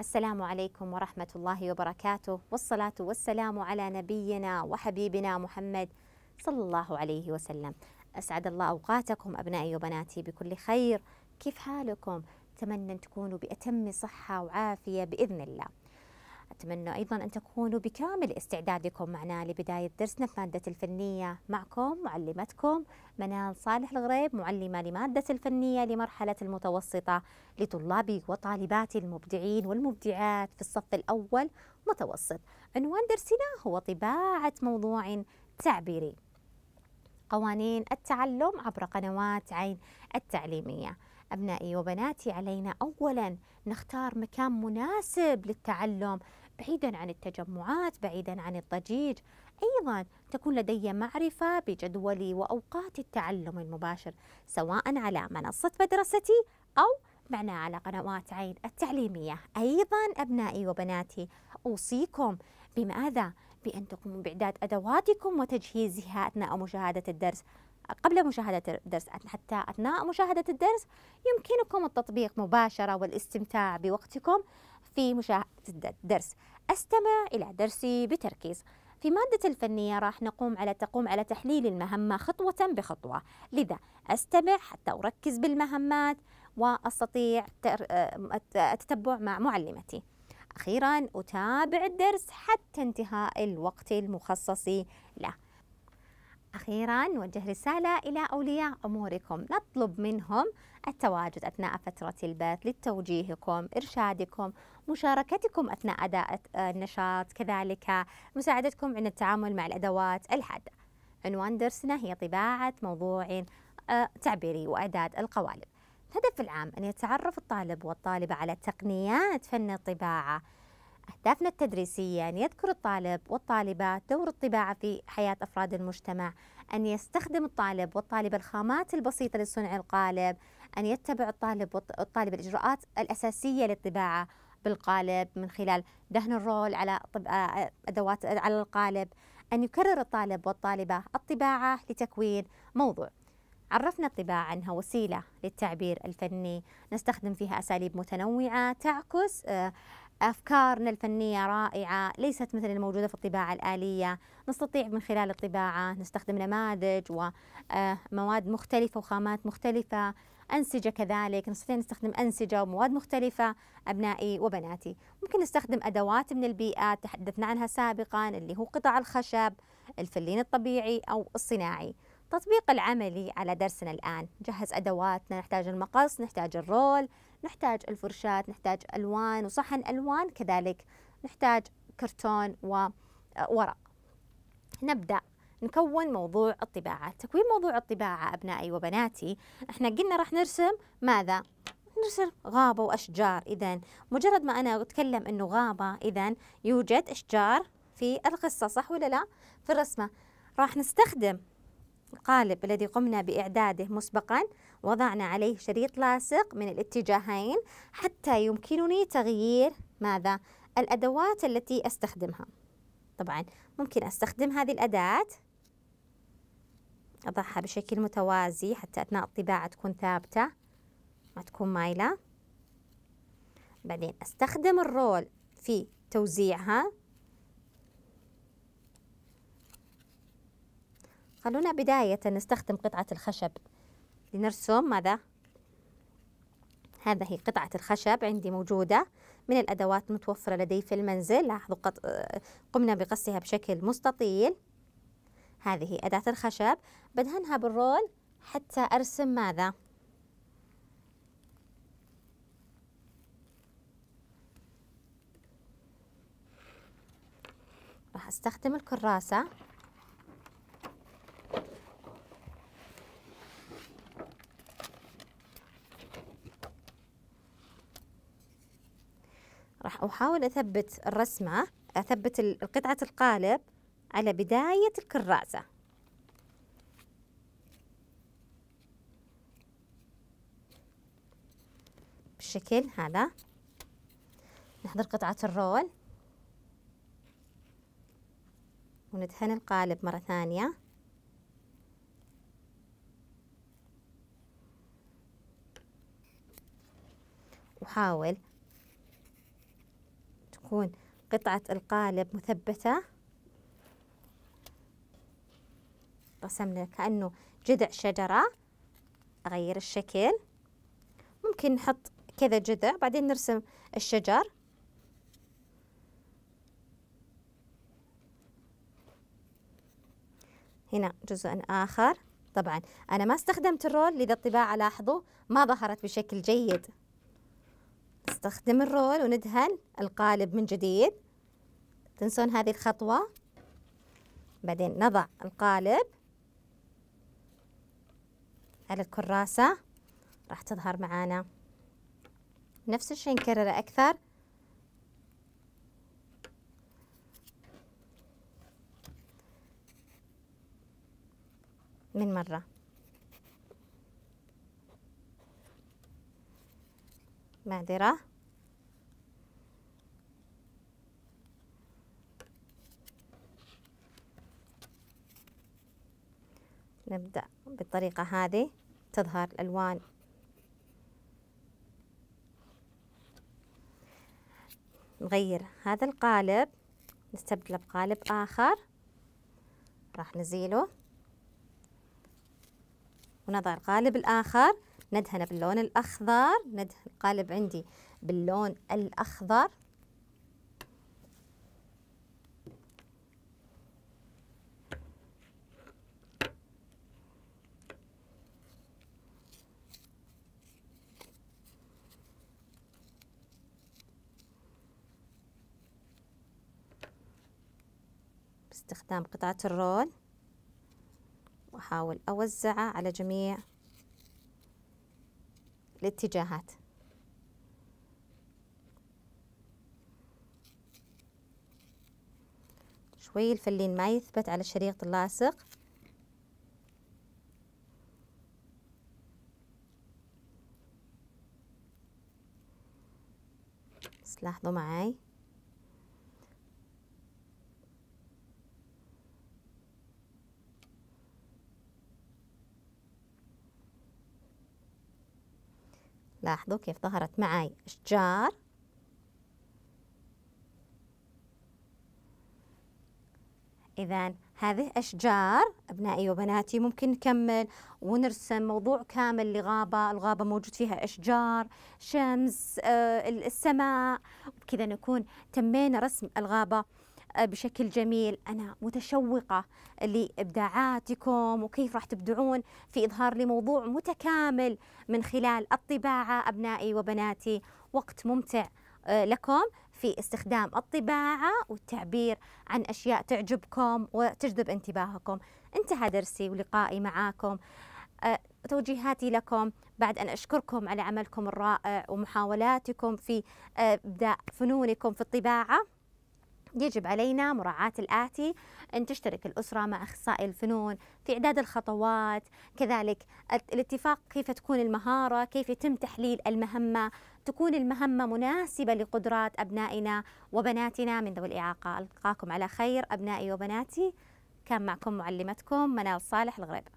السلام عليكم ورحمة الله وبركاته والصلاة والسلام على نبينا وحبيبنا محمد صلى الله عليه وسلم أسعد الله أوقاتكم أبنائي وبناتي بكل خير كيف حالكم؟ أتمنى أن تكونوا بأتم صحة وعافية بإذن الله أتمنى أيضا أن تكونوا بكامل استعدادكم معنا لبداية درسنا في مادة الفنية معكم معلمتكم منال صالح الغريب معلمة لمادة الفنية لمرحلة المتوسطة لطلابي وطالباتي المبدعين والمبدعات في الصف الأول متوسط عنوان درسنا هو طباعة موضوع تعبيري قوانين التعلم عبر قنوات عين التعليميه أبنائي وبناتي علينا أولا نختار مكان مناسب للتعلم بعيدا عن التجمعات بعيدا عن الضجيج ايضا تكون لدي معرفه بجدولي واوقات التعلم المباشر سواء على منصه مدرستي او معنا على قنوات عين التعليميه ايضا ابنائي وبناتي اوصيكم بماذا بان تقوموا باعداد ادواتكم وتجهيزها اثناء مشاهده الدرس قبل مشاهدة الدرس حتى أثناء مشاهدة الدرس يمكنكم التطبيق مباشرة والاستمتاع بوقتكم في مشاهدة الدرس أستمع إلى درسي بتركيز في مادة الفنية راح نقوم على تقوم على تحليل المهمة خطوة بخطوة لذا أستمع حتى أركز بالمهمات وأستطيع التتبع آه، مع معلمتي أخيرا أتابع الدرس حتى انتهاء الوقت المخصص له أخيرا نوجه رسالة إلى أولياء أموركم نطلب منهم التواجد أثناء فترة البث لتوجيهكم إرشادكم مشاركتكم أثناء أداء النشاط كذلك مساعدتكم عند التعامل مع الأدوات الحادة عنوان درسنا هي طباعة موضوع آه، تعبيري وإعداد القوالب الهدف العام أن يتعرف الطالب والطالبة على تقنيات فن الطباعة أهدافنا التدريسية أن يذكر الطالب والطالبة دور الطباعة في حياة أفراد المجتمع أن يستخدم الطالب والطالب الخامات البسيطة لصنع القالب أن يتبع الطالب والطالب الإجراءات الأساسية للطباعة بالقالب من خلال دهن الرول على آه، آه، أدوات آه، على القالب أن يكرر الطالب والطالبة الطباعة لتكوين موضوع عرفنا الطباعة أنها وسيلة للتعبير الفني نستخدم فيها أساليب متنوعة تعكس أفكارنا الفنية رائعة ليست مثل الموجودة في الطباعة الآلية نستطيع من خلال الطباعة نستخدم نماذج ومواد آه، مختلفة وخامات مختلفة أنسجة كذلك نستطيع نستخدم أنسجة ومواد مختلفة أبنائي وبناتي ممكن نستخدم أدوات من البيئة تحدثنا عنها سابقا اللي هو قطع الخشب الفلين الطبيعي أو الصناعي تطبيق العملي على درسنا الآن نجهز أدواتنا نحتاج المقص نحتاج الرول نحتاج الفرشاة نحتاج ألوان وصحن ألوان كذلك نحتاج كرتون وورق نبدأ نكون موضوع الطباعة تكوين موضوع الطباعة أبنائي وبناتي احنا قلنا راح نرسم ماذا؟ نرسم غابة وأشجار إذا مجرد ما أنا أتكلم أنه غابة إذا يوجد أشجار في القصة صح ولا لا؟ في الرسمة راح نستخدم القالب الذي قمنا بإعداده مسبقا وضعنا عليه شريط لاصق من الاتجاهين حتى يمكنني تغيير ماذا؟ الأدوات التي أستخدمها طبعا ممكن أستخدم هذه الأداة أضعها بشكل متوازي حتى أثناء الطباعة تكون ثابتة ما تكون مايلة بعدين أستخدم الرول في توزيعها خلونا بداية نستخدم قطعة الخشب لنرسم ماذا؟ هذا هي قطعة الخشب عندي موجودة من الأدوات المتوفرة لدي في المنزل لاحظوا قط... آه، قمنا بقصها بشكل مستطيل هذه أداة الخشب بدهنها بالرول حتى أرسم ماذا؟ راح أستخدم الكراسة أحاول أثبت الرسمة أثبت قطعة القالب على بداية الكراسة بالشكل هذا نحضر قطعة الرول وندهن القالب مرة ثانية وحاول تكون قطعة القالب مثبتة رسمنا كأنه جذع شجرة أغير الشكل ممكن نحط كذا جذع بعدين نرسم الشجر هنا جزء آخر طبعا أنا ما استخدمت الرول لذا الطباعة لاحظوا ما ظهرت بشكل جيد نستخدم الرول وندهن القالب من جديد تنسون هذه الخطوة بعدين نضع القالب على الكراسة راح تظهر معانا نفس الشيء نكرره أكثر من مرة معذرة نبدأ بالطريقة هذه تظهر الألوان نغير هذا القالب نستبدله بقالب آخر راح نزيله ونضع القالب الآخر ندهنه باللون الأخضر ندهن القالب عندي باللون الأخضر باستخدام قطعة الرول وأحاول أوزعه على جميع الاتجاهات شوي الفلين ما يثبت على الشريط اللاصق لاحظوا معي لاحظوا كيف ظهرت معي أشجار إذا هذه أشجار أبنائي وبناتي ممكن نكمل ونرسم موضوع كامل لغابة الغابة موجود فيها أشجار شمس آه، السماء وبكذا نكون تمينا رسم الغابة بشكل جميل أنا متشوقة لإبداعاتكم وكيف راح تبدعون في إظهار لموضوع متكامل من خلال الطباعة أبنائي وبناتي وقت ممتع آه، لكم في استخدام الطباعة والتعبير عن أشياء تعجبكم وتجذب انتباهكم انتهى درسي ولقائي معاكم آه، توجيهاتي لكم بعد أن أشكركم على عملكم الرائع ومحاولاتكم في آه، إبداء فنونكم في الطباعة يجب علينا مراعاة الآتي أن تشترك الأسرة مع أخصائي الفنون في إعداد الخطوات كذلك الاتفاق كيف تكون المهارة كيف يتم تحليل المهمة تكون المهمة مناسبة لقدرات أبنائنا وبناتنا من ذوي الإعاقة ألقاكم على خير أبنائي وبناتي كان معكم معلمتكم منال صالح الغريب